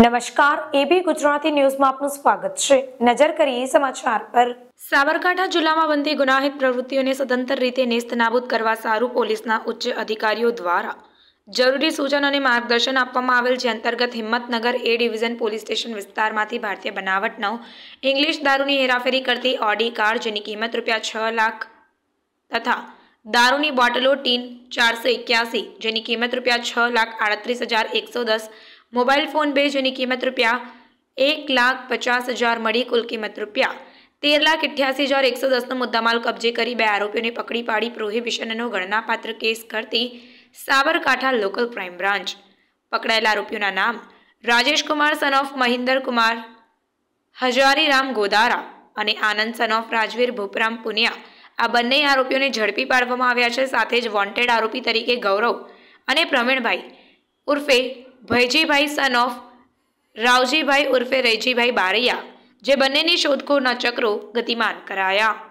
નમસ્કાર એબી ગુજરાતી ન્યૂઝમાં આપનું સ્વાગત છે નજર કરીએ સમાચાર પર સાબરકાંઠા જિલ્લામાં બનતી ગુનાહિત પ્રવૃત્તિઓને સ્વતંત્ર રીતે નેસ્ત કરવા સારું પોલીસના ઉચ્ચ અધિકારીઓ દ્વારા જરૂરી સૂચન અને માર્ગદર્શન આપવામાં આવેલ જે અંતર્ગત Himmatnagar A division police station વિસ્તારમાંથી ભારતીય બનાવટનો ઇંગ્લિશ દારૂની હેરાફેરી કરતી ઓડી કાર જેની કિંમત રૂપિયા છ લાખ તથા દારૂની બોટલો ટીન ચારસો એક્યાસી જેની કિંમત રૂપિયા છ લાખ આડત્રીસ હજાર એકસો દસ મોબાઈલ ફોન બે જેની કિંમત રૂપિયા એક લાખ પચાસ હજાર મળી કુલ કિંમત રૂપિયા તેર લાખ અઠ્યાસી હજાર એકસો દસનો મુદ્દામાલ કબજે કરી બે આરોપીઓને પકડી પાડી પ્રોહિબિશનનો ગણનાપાત્ર કેસ કરતી સાબરકાંઠા લોકલ ક્રાઇમ બ્રાન્ચ પકડાયેલા આરોપીઓના નામ રાજેશ કુમાર સન ઓફ મહિન્દર કુમાર હજારીરામ ગોદારા અને આનંદ સન ઓફ રાજવીર ભૂપરામ પુનિયા આ બંને આરોપીઓને ઝડપી પાડવામાં આવ્યા છે સાથે જ વોન્ટેડ આરોપી તરીકે ગૌરવ અને પ્રવીણભાઈ ઉર્ફે ભૈજીભાઈ સન ઓફ રાવજીભાઈ ઉર્ફે રૈજીભાઈ બારૈયા જે બંનેની શોધખોળના ચક્રો ગતિમાન કરાયા